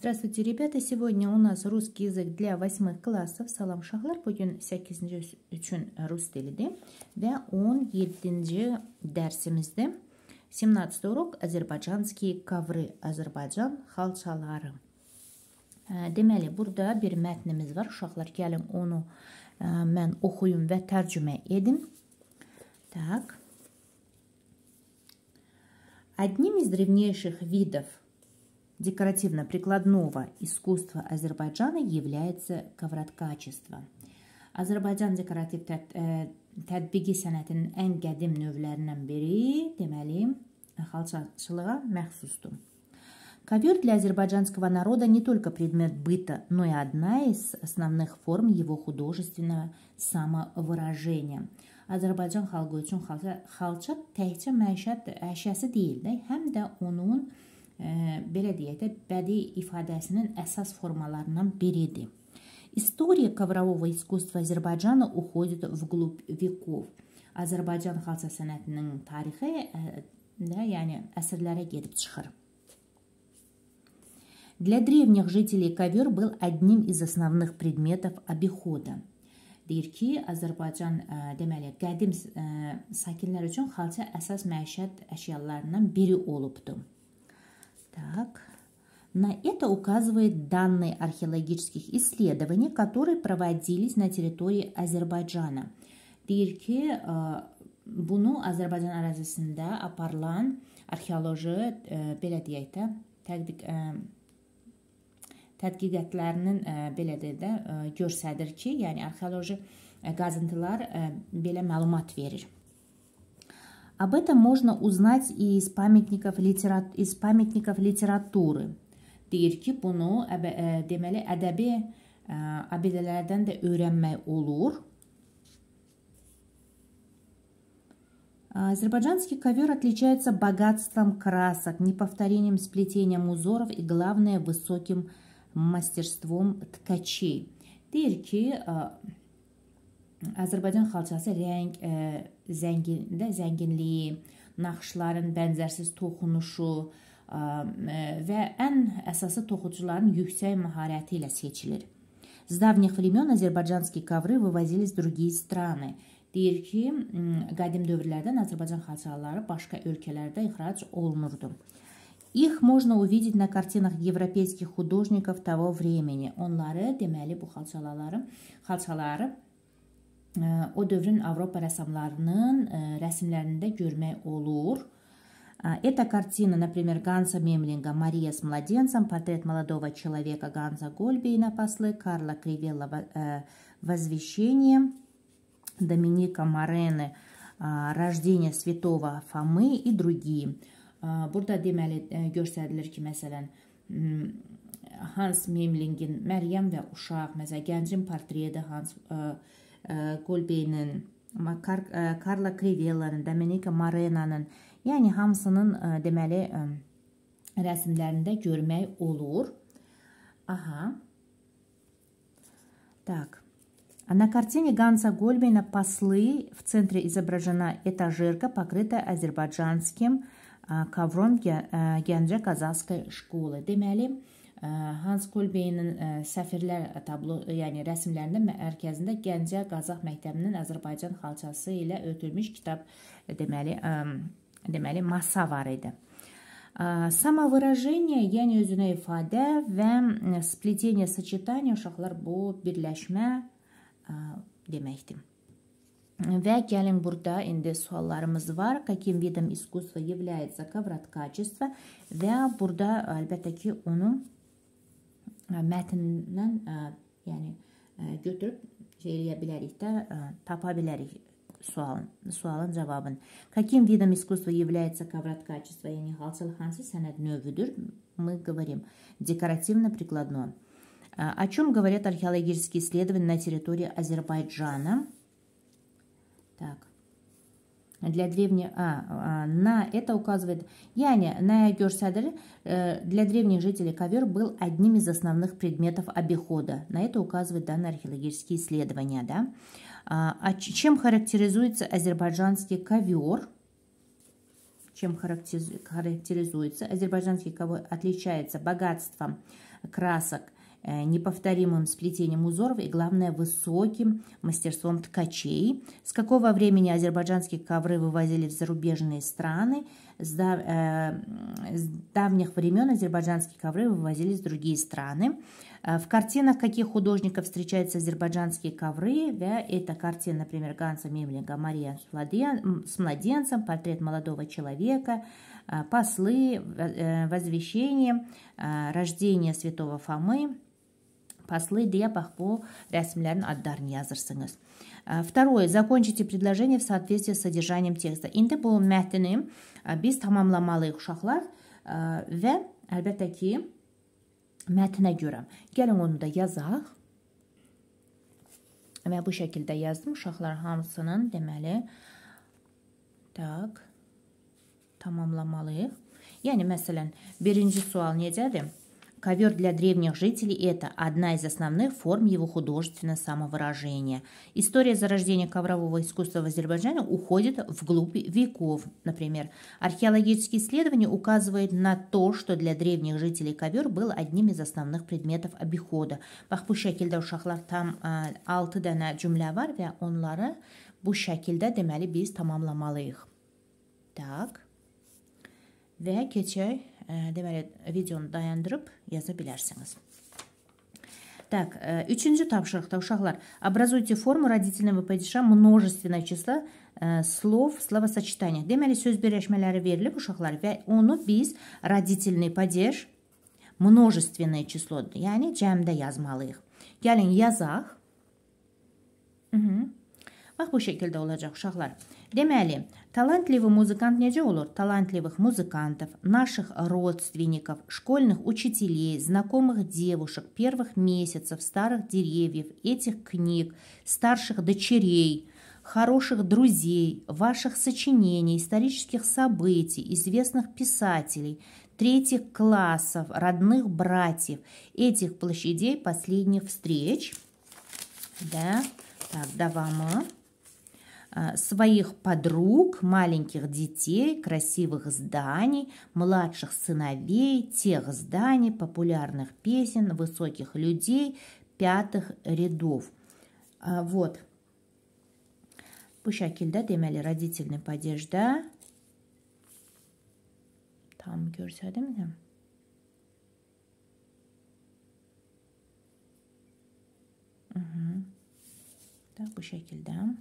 Здравствуйте, ребята! Сегодня у нас русский язык для восьмых клаssов. Salam uşaqlar! Bugün 8-ci üçün rus dilidir və 17-ci dərsimizdə 17 урок Azərbaycanski kavri, Azərbaycan xalçaları. Deməli, burada bir mətnimiz var. Uşaqlar, gəlin onu mən oxuyum və tərcümə edim. Так. Одним из древнейших видов – декоративно-прикладного искусства Азербайджана является ковроткачество. Azərbaycan dekorativ tətbiqi sənətinin ən qədim növlərindən biri, deməli, xalçaçılığa məxsusdur. Ковер для азербайджанского народа не только предмет быта, но и одна из основных форм его художественного самовыражения. Azərbaycan xalqı üçün xalça, xalça təkcə məişət əşyası deyil, həm də onun ə, ə, e, belə deyək də, bədii ifadəsinin əsas formalarından biridir. История коврового искусства Азербайджана уходит вглубь веков. Azərbaycan xalça sənətinin tarixi ə, e, də, yəni əsrlərə gedib çıxır. Для древних жителей ковер был одним из основных предметов обихода. Deyir ki, Azərbaycan ə, e, deməli qədim ə, sakinlər üçün xalça əsas məişət əşyalarından biri olubdu. Так. На это указывают данные археологических исследований, которые проводились на территории Азербайджана. Deyir ki, bunu Azərbaycan ərazisində aparılan arxeoloji belə deyək də tədqiq tədqiqatlarının belə deyək də göstərir ki, yəni arxeoloji qazıntılar belə məlumat verir. Об этом можно узнать и из памятников, литера... из памятников литературы. Deyir ki, bunu əbə, ə, e, deməli ədəbi ə, e, abidələrdən də öyrənmək olur. А, азербайджанский ковер отличается богатством красок, неповторением сплетением узоров и, главное, высоким мастерством ткачей. Deyir а, Azərbaycan xalçası rəng ə, e, zənginində zənginliyi, naxışların bənzərsiz toxunuşu ə, e, e, və ən əsası toxucuların yüksək məharəti ilə seçilir. С давних времен азербайджанские ковры вывозились в другие страны. Deyir ki, qədim dövrlərdən Azərbaycan xalçaları başqa ölkələrdə ixrac olunurdu. Их можно увидеть на картинах европейских художников того времени. Onları, deməli, bu xalçaları, xalçaları o dövrün Avropa rəssamlarının rəsmlərində görmək olur. Эта картина, например, Ганса Мемлинга «Мария с младенцем», портрет молодого человека Ганса Гольбейна «Послы», Карла Кривелла э, «Возвещение», Доминика Морены «Рождение святого Фомы» и другие. Э, burada deməli э, göstərilir ki, məsələn, Hans Memlingin Məryəm və uşaq, məsələn, gəncin portreti Hans Memlingin Golbeynin, Kar Karla Krivellanın, Dominika Marenanın, yəni hamısının deməli rəsmlərində görmək olur. Aha. Так. На картине Ганса Гольбина «Послы» в центре изображена этажерка, покрытая азербайджанским э, ковром э, Генджа казахской школы. Демяли, Hans Kulbeynin e, səfirlər tablo, yəni rəsmlərində mərkəzində Gəncə Qazax məktəbinin Azərbaycan xalçası ilə ötürmüş kitab e, deməli e, deməli masa var idi. Самовыражение, yəni özünə ifadə və splitение, сочетание uşaqlar bu birləşmə deməkdir. Və gəlin burada indi suallarımız var. Каким видом искусства является ковроткачество? Və burada əlbəttə ki, onu mətnindən e, yəni e, götürüb şey eləyə bilərik də, e, tapa bilərik sualın, sualın cavabını. Каким видом искусства является коврат качества и Нихалцел Ханси сənəd növüdür? Мы говорим декоративно-прикладно. Э, о чем говорят археологические исследования на территории Азербайджана? Так. для древних... А, а, на это указывает... Яня, на Гёрсадер э, для древних жителей ковер был одним из основных предметов обихода. На это указывают данные археологические исследования. Да? А, а чем характеризуется азербайджанский ковер? Чем характеризуется? Азербайджанский ковер отличается богатством красок – Э, неповторимым сплетением узоров и, главное, высоким мастерством ткачей. С какого времени азербайджанские ковры вывозили в зарубежные страны? С, дав... Э, с давних времен азербайджанские ковры вывозились в другие страны. Э, в картинах каких художников встречаются азербайджанские ковры? Да? Это картина, например, Ганса Мемлинга «Мария с младенцем», «Портрет молодого человека», «Послы», «Возвещение», «Рождение святого Фомы», послы Депах по рясмлян аддарн yazırsınız. Второе. Закончите предложение в соответствии с содержанием текста. İndi bu mətni biz tamamlamalıyıq uşaqlar və əlbəttə ki, mətnə görə. Gəlin onu da yazaq. Və bu şəkildə yazdım uşaqlar hamısının deməli tak tamamlamalıyıq. Yəni məsələn, birinci sual necədir? Ковер для древних жителей – это одна из основных форм его художественного самовыражения. История зарождения коврового искусства в Азербайджане уходит в глубь веков. Например, археологические исследования указывают на то, что для древних жителей ковер был одним из основных предметов обихода. Бахбу шакилда ушахлар там а, алты дана джумля бу шакилда демели биз тамамламалыйıq. Так. Вя keçək deməli videonu dayandırıb yaza bilərsiniz. Так, üçüncü tapşırıqda uşaqlar, образуйте форму родительного падежа множественное числа э, слов, словосочетания. Deməli söz birləşmələri verilib uşaqlar və onu biz родительный падеж множественное числоdur. Yəni cəmdə yazmalıyıq. Gəlin yazaq. Hı -hı. Bax bu şəkildə olacaq uşaqlar. Deməli, Талантливый музыкант нece olur? Талантливых музыкантов, наших родственников, школьных учителей, знакомых девушек, первых месяцев, старых деревьев, этих книг, старших дочерей, хороших друзей, ваших сочинений, исторических событий, известных писателей, третьих классов, родных братьев, этих площадей последних встреч. Да, так, давай мы. Э, своих подруг, маленьких детей, красивых зданий, младших сыновей, тех зданий, популярных песен, высоких людей, пятых рядов. Э, вот. ты имели родительный да? Там görsedim de. Угу. Так, bu да?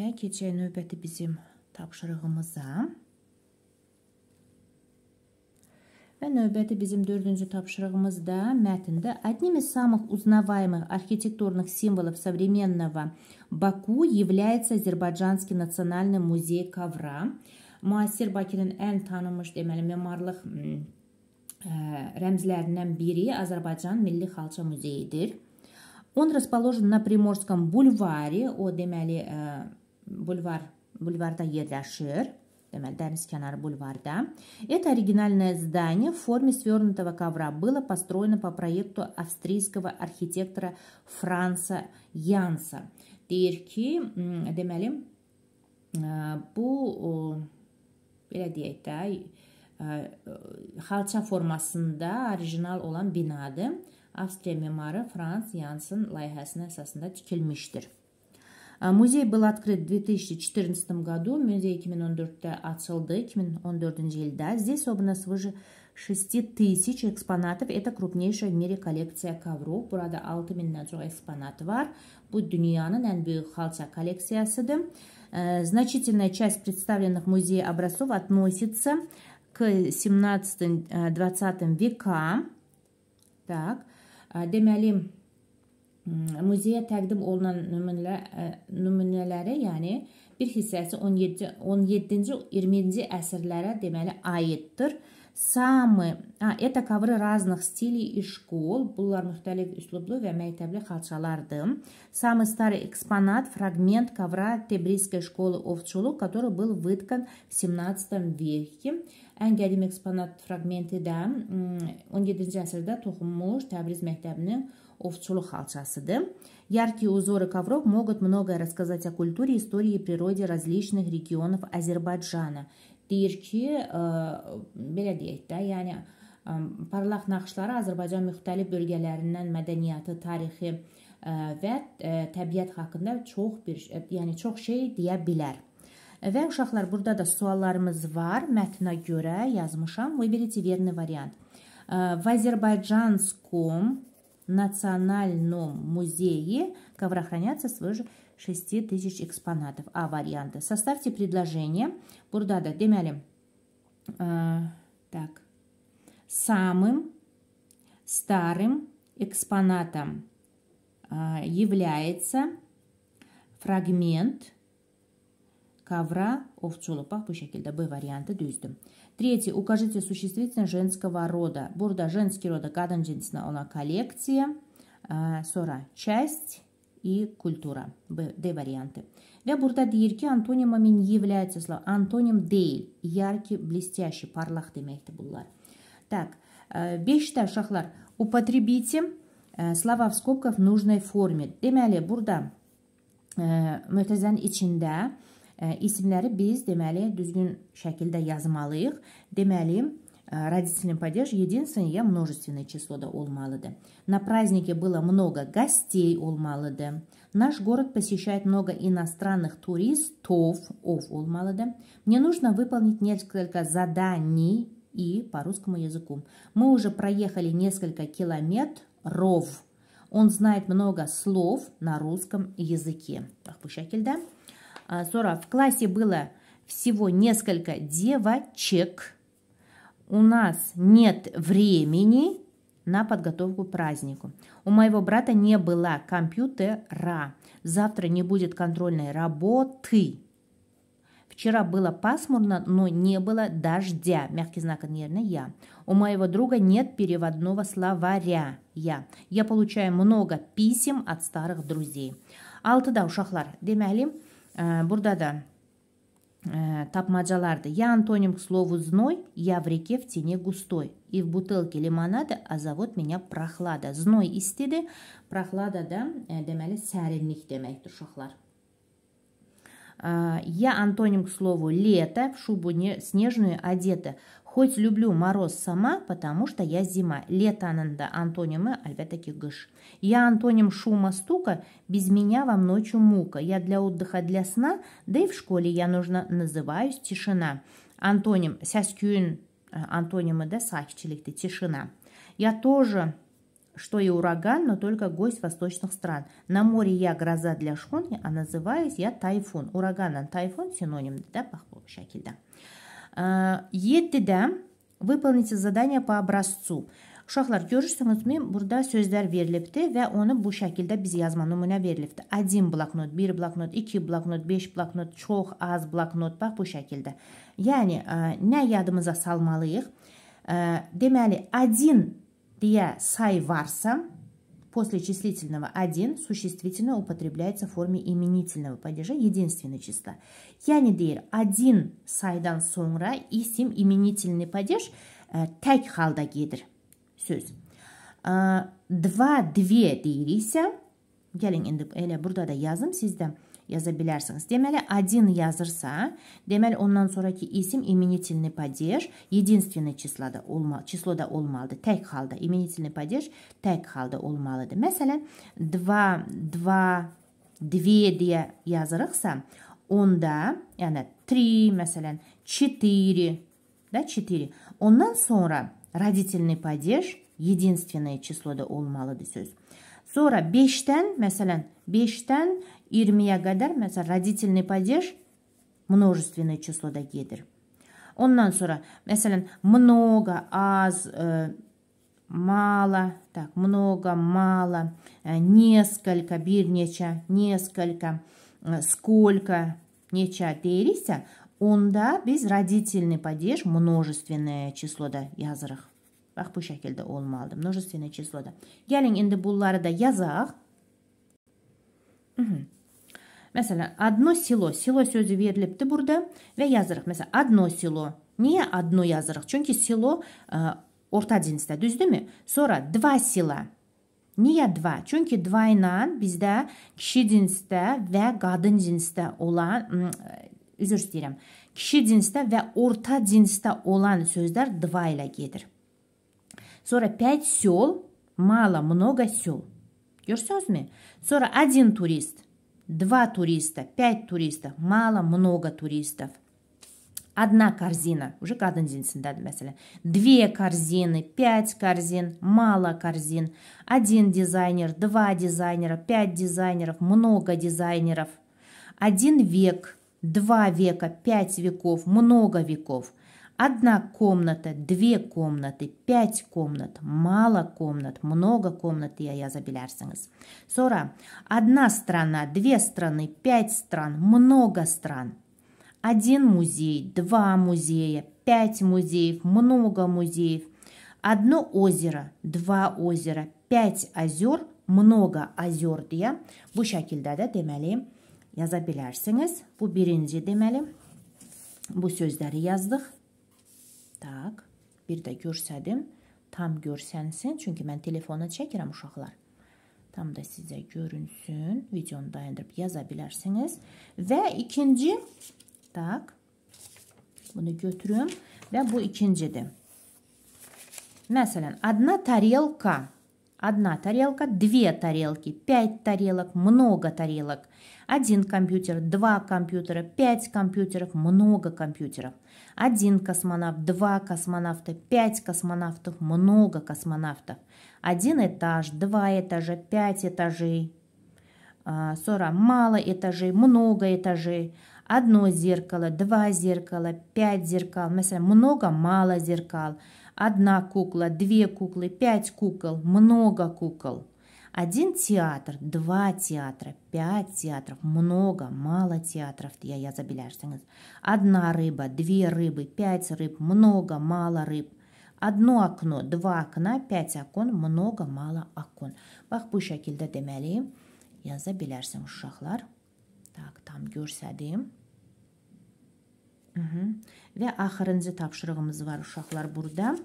və keçək növbəti bizim tapşırığımıza. Və növbəti bizim dördüncü tapşırığımızda mətndə одним из самых узнаваемых архитектурных символов современного Baku является Azərbaycanский национальный музей Kavra. Müasir Bakının ən tanınmış deməli memarlıq rəmzlərindən biri Azərbaycan Milli Xalça Muzeyidir. Он расположен на Приморском бульваре, o deməli bulvar, bulvarda yerləşir. Deməli, dəniz kənarı bulvarda. Это оригинальное здание в форме свернутого ковра было построено по проекту австрийского архитектора Франса Янса. Deyir ki, deməli, bu, э, belə deyək də, э, xalça formasında orijinal olan binadır. Avstriya memarı Frans Yansın layihəsinə əsasında tikilmişdir. А, музей был открыт в 2014 году. Музей 2014'te açıldı, 2014 yılda. Здесь собрано свыше 6 тысяч экспонатов. Это крупнейшая в мире коллекция ковров. Burada 6000'den çok экспонат var. Bu dünyanın en büyük халча коллекциясыdır. Э, значительная часть представленных в музее образцов относится к 17-20 э, векам. Так, э, Демиалим muzeyə təqdim olunan nümunələr э, nümunələri, yəni bir hissəsi 17 17-ci 20-ci əsrlərə deməli aiddir. Самы, а, это ковры разных стилей и школ. Bunlar müxtəlif üslublu və məktəbli xalçalardır. Самый старый экспонат фрагмент ковра Тебрисской школы овçuluq, который был выткан в 17 веке. Ən qədim eksponat fraqmenti də 17-ci əsrdə toxunmuş Təbriz məktəbinin овчулук халчасы, да? Яркие узоры ковров могут многое рассказать о культуре, истории и природе различных регионов Азербайджана. Deyir ki, ə, belə deyək də, yəni ə, parlaq naxışları Azərbaycan müxtəlif bölgələrindən mədəniyyəti, tarixi ə, və ə, təbiət haqqında çox bir, ə, yəni çox şey deyə bilər. Və uşaqlar, burada da suallarımız var. Mətnə görə yazmışam. Выберите верный вариант. В Азербайджанском Национальном музее ковра хранятся свыше 6 тысяч экспонатов. А варианты. Составьте предложение. Бурдада, демяли. А, так. Самым старым экспонатом а, является фрагмент – ковра, ovçulupa bu şekilde B варианты düzdüm. Третий. Укажите существительное женского рода. Бурда женский рода kadın cinsine olan коллекция, а, сора часть и культура. B, D варианты. Ve бурда deyir ki antonima является слово. Antonim değil. Яркий, блестящий, parlak demekti bunlar. Так, 5 э, Шахлар, Употребите э, слова в скобках в нужной форме. Deməli, burada mühtəzənin ичинда Э, isimləri biz deməli düzgün şəkildə yazmalıyıq. Deməli, e, родительный падеж единственное множественное число числода olmalıdır. На празднике было много гостей olmalıdır. Наш город посещает много иностранных туристов of olmalıdır. Мне нужно выполнить несколько заданий и по русскому языку. Мы уже проехали несколько километров. Он знает много слов на русском языке. Так, bu şekilde. А, Зора, в классе было всего несколько девочек. У нас нет времени на подготовку к празднику. У моего брата не было компьютера. Завтра не будет контрольной работы. Вчера было пасмурно, но не было дождя. Мягкий знак, наверное, я. У моего друга нет переводного словаря. Я. Я получаю много писем от старых друзей. Алтыда ушахлар. Демәли, Э, да ә, э, тапмажаларды я антоним к слову зной, я в реке в тени густой. И в бутылке лимонада, а зовут меня прохлада. Зной истеді, прохлада да демәлі сәрінлік демәктір шоқлар. Я антоним к слову лето, в шубу снежную одета. Хоть люблю мороз сама, потому что я зима. Летананда – антонимы, опять-таки гыш. Я антоним шума, стука, без меня вам ночью мука. Я для отдыха, для сна, да и в школе я нужно называюсь тишина. Антоним – сяскюин, э, антонимы, да, ты тишина. Я тоже что и ураган, но только гость восточных стран. На море я гроза для шхонки, а называюсь я тайфун. Ураганан тайфун синоним, да, пахло, шакильда. да. 7-də э, выполните zadanie по образцу. Uşaqlar, görürsünüzmü, burada sözlər verilibdi və onu bu şəkildə biz yazma nümunə verilibdi. 1 bloknot, 1 bloknot, 2 bloknot, 5 bloknot, çox az bloknot, bax bu şəkildə. Yəni, nə yadımıza salmalıyıq? Deməli, 1 deyə say varsa, После числительного 1 существительное употребляется в форме именительного падежа единственного числа. Yani дейр один сайдан сонра и isim именительный падеж э, ә, халда gelir. Сөз. Э, два, две дейрися Gelin енді әлі burada da yazım sizde. yaza bilərsiniz. Deməli, один yazırsa, deməli ondan sonraki isim imenitelni падеж единственный числода olma, числода olmalıdır. Tək halda imenitelni падеж tək halda olmalıdır. Məsələn, 2 2 2 deyə yazırıqsa, onda, yəni 3, məsələn, 4, да, 4. Ondan sonra родительный падеж единственное числода olmalıdır söz. Сора beshdan masalan beshdan Ирмия гадар, masalan родительный падеж множественное число Он нан сора, masalan много аз мало так много мало несколько бирнеча, necha несколько e, сколько неча, necha он да без родительный падеж множественное число числоda yozirik Bax, bu şəkildə olmalıdır. Mnojestvenə çisloda. Gəlin, indi bunları da yazaq. Hı mhm. -hı. Məsələn, adno silo. Silo sözü verilibdir burada və yazırıq. Məsələn, adno silo. Niyə adno yazırıq? Çünki silo ə, e, orta cinsdə, düzdürmü? Sonra dva sila. Niyə dva? Çünki dva ilə bizdə kişi cinsdə və qadın cinsdə olan, ə, e, üzr istəyirəm, kişi cinsdə və orta cinsdə olan sözlər dva ilə gedir. 45 сел, мало, много сел. Görüyorsunuz mu? Sonra один турист, два туриста, пять туристов, мало, много туристов. Одна корзина, уже каждый день сюда mesela. Две корзины, пять корзин, мало корзин. Один дизайнер, два дизайнера, пять дизайнеров, много дизайнеров. Один век, два века, пять веков, много веков – Одна комната, две комнаты, пять комнат, мало комнат, много комнат я я язабилярсіңіз. Сора, одна страна, две страны, пять стран, много стран. Один музей, два музея, пять музеев, много музеев. Одно озеро, два озера, пять озер, много озер deya bu да, da я yaza Бу Bu birinci бу bu яздых. Tak. Bir də görsədim. Tam görsənsin. Çünki mən telefona çəkirəm uşaqlar. Tam da sizə görünsün. Videonu dayandırıb yaza bilərsiniz. Və ikinci tak. Bunu götürüm və bu ikincidir. Məsələn, одна тарелка. Одна тарелка, две тарелки, пять тарелок, много тарелок. Один компьютер, два компьютера, пять компьютеров, много компьютеров. Один космонавт, два космонавта, пять космонавтов, много космонавтов. Один этаж, два этажа, пять этажей. А, Сора, мало этажей, много этажей. Одно зеркало, два зеркала, пять зеркал. Ну, много, мало зеркал. Одна кукла, две куклы, пять кукол, много кукол. Один театр, два театра, пять театров, много, мало театров, я, я забеляшься. Одна рыба, две рыбы, пять рыб, много, мало рыб. Одно окно, два окна, пять окон, много, мало окон. Bax bu şəkildə deməli yaza bilərsən uşaqlar. Tak, tam görsədim. Mhm. Ve ahırıncı tapşırığımız var uşaqlar burada.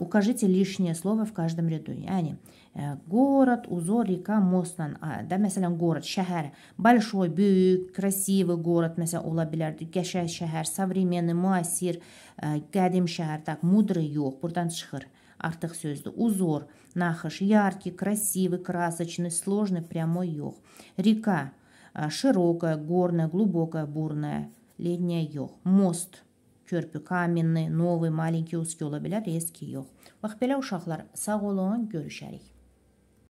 Укажите лишнее слово в каждом ряду. Yani э, город, узор, река, мост, мостнан. А, да, mesela город, şehir. Большой, büyük, красивый город mesela olabilir. Geçer şehir, современный, muasir, qədim şehir. Так, мудрый yok. Buradan çıxır. Artıq sözdür. Узор, naxış, яркий, красивый, красочный, сложный, прямой yok. Река, э, широкая, горная, глубокая, бурная, летняя йог. Мост – körpü, kaminli, novi, malinki uski ola bilər, riski yox. Bax, belə uşaqlar, sağ olun, görüşərik.